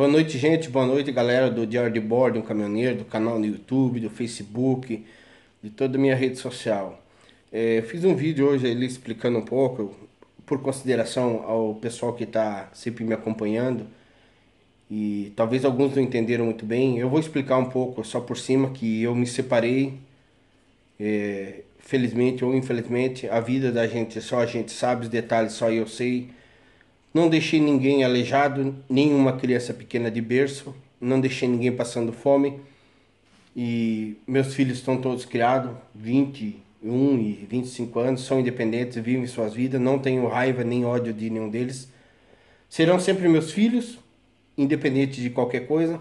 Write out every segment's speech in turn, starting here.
Boa noite, gente. Boa noite, galera do Diário de Bordo, um caminhoneiro, do canal no YouTube, do Facebook, de toda a minha rede social. É, fiz um vídeo hoje ali explicando um pouco, por consideração ao pessoal que está sempre me acompanhando, e talvez alguns não entenderam muito bem. Eu vou explicar um pouco só por cima que eu me separei. É, felizmente ou infelizmente, a vida da gente é só a gente sabe, os detalhes só eu sei não deixei ninguém aleijado, nenhuma criança pequena de berço, não deixei ninguém passando fome. E meus filhos estão todos criados, 21 e 25 anos, são independentes, vivem suas vidas, não tenho raiva nem ódio de nenhum deles. Serão sempre meus filhos, independente de qualquer coisa.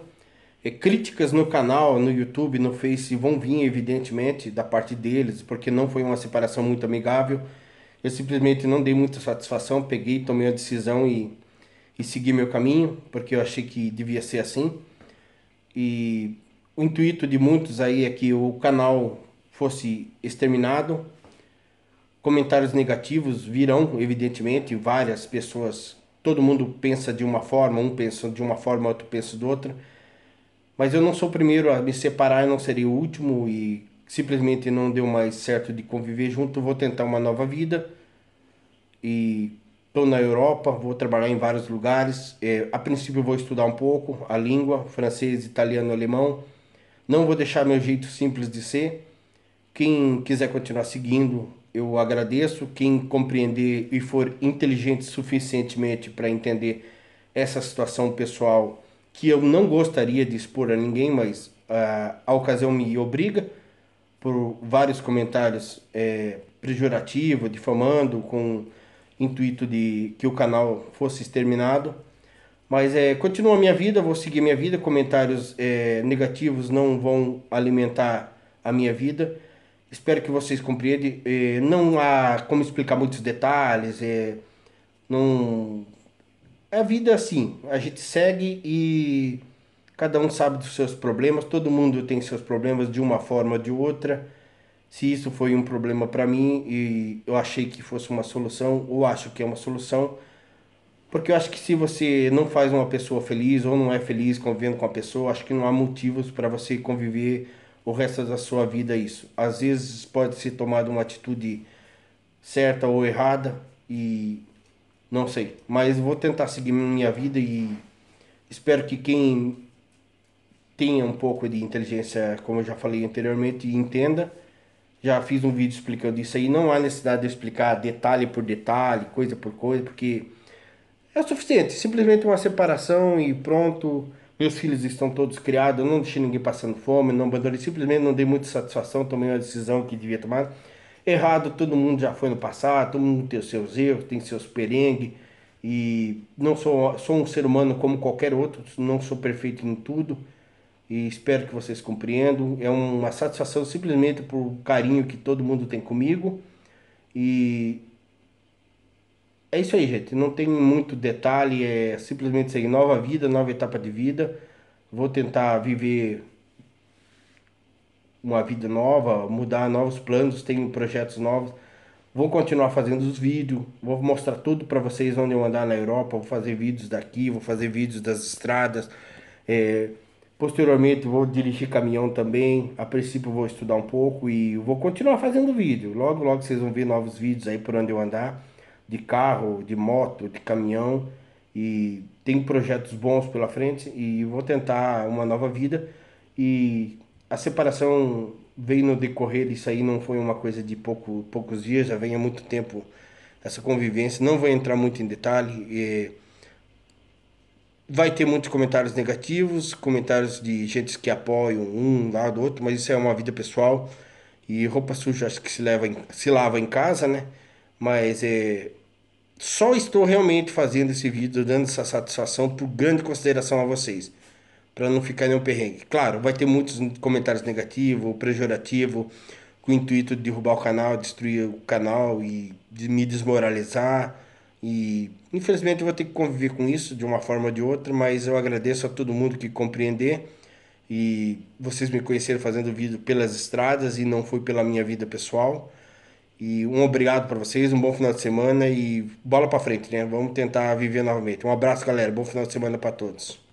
E é, críticas no canal, no YouTube, no Face vão vir, evidentemente, da parte deles, porque não foi uma separação muito amigável eu simplesmente não dei muita satisfação, peguei, tomei a decisão e, e segui meu caminho, porque eu achei que devia ser assim. E o intuito de muitos aí é que o canal fosse exterminado. Comentários negativos virão, evidentemente, várias pessoas. Todo mundo pensa de uma forma, um pensa de uma forma, outro pensa de outra. Mas eu não sou o primeiro a me separar, eu não serei o último e simplesmente não deu mais certo de conviver junto, vou tentar uma nova vida. E estou na Europa, vou trabalhar em vários lugares. É, a princípio vou estudar um pouco a língua, francês, italiano, alemão. Não vou deixar meu jeito simples de ser. Quem quiser continuar seguindo, eu agradeço. Quem compreender e for inteligente suficientemente para entender essa situação pessoal que eu não gostaria de expor a ninguém, mas uh, a ocasião me obriga por vários comentários é, pejorativos, difamando, com intuito de que o canal fosse exterminado. Mas é, continua a minha vida, vou seguir minha vida. Comentários é, negativos não vão alimentar a minha vida. Espero que vocês compreendam. É, não há como explicar muitos detalhes. É, não... A vida é assim, a gente segue e Cada um sabe dos seus problemas, todo mundo tem seus problemas de uma forma ou de outra. Se isso foi um problema para mim e eu achei que fosse uma solução, ou acho que é uma solução, porque eu acho que se você não faz uma pessoa feliz ou não é feliz convivendo com a pessoa, acho que não há motivos para você conviver o resto da sua vida isso. Às vezes pode ser tomada uma atitude certa ou errada e não sei, mas vou tentar seguir minha vida e espero que quem tenha um pouco de inteligência, como eu já falei anteriormente, e entenda. Já fiz um vídeo explicando isso aí. Não há necessidade de explicar detalhe por detalhe, coisa por coisa, porque é o suficiente. Simplesmente uma separação e pronto. Meus filhos estão todos criados, eu não deixei ninguém passando fome, não abandonei, simplesmente não dei muita satisfação, tomei uma decisão que devia tomar. Errado, todo mundo já foi no passado, todo mundo tem os seus erros, tem seus perengues, e não sou, sou um ser humano como qualquer outro, não sou perfeito em tudo e espero que vocês compreendam. É uma satisfação simplesmente por carinho que todo mundo tem comigo. E é isso aí, gente. Não tem muito detalhe, é simplesmente seguir nova vida, nova etapa de vida. Vou tentar viver uma vida nova, mudar novos planos, tenho projetos novos. Vou continuar fazendo os vídeos, vou mostrar tudo para vocês onde eu andar na Europa, vou fazer vídeos daqui, vou fazer vídeos das estradas. É Posteriormente vou dirigir caminhão também. A princípio vou estudar um pouco e vou continuar fazendo vídeo. Logo, logo vocês vão ver novos vídeos aí por onde eu andar. De carro, de moto, de caminhão. E tem projetos bons pela frente e vou tentar uma nova vida. E a separação veio no decorrer disso aí, não foi uma coisa de pouco, poucos dias, já vem há muito tempo essa convivência. Não vou entrar muito em detalhe. E eh, Vai ter muitos comentários negativos, comentários de gente que apoiam um lado ou outro, mas isso é uma vida pessoal. E roupa suja acho que se, leva em, se lava em casa, né? Mas é, só estou realmente fazendo esse vídeo, dando essa satisfação por grande consideração a vocês. Para não ficar nenhum perrengue. Claro, vai ter muitos comentários negativos, pejorativos, com o intuito de derrubar o canal, destruir o canal e de me desmoralizar e infelizmente eu vou ter que conviver com isso de uma forma ou de outra, mas eu agradeço a todo mundo que compreender. E vocês me conheceram fazendo vídeo pelas estradas e não foi pela minha vida pessoal. E um obrigado para vocês, um bom final de semana e bola para frente, né? Vamos tentar viver novamente. Um abraço, galera. Bom final de semana para todos.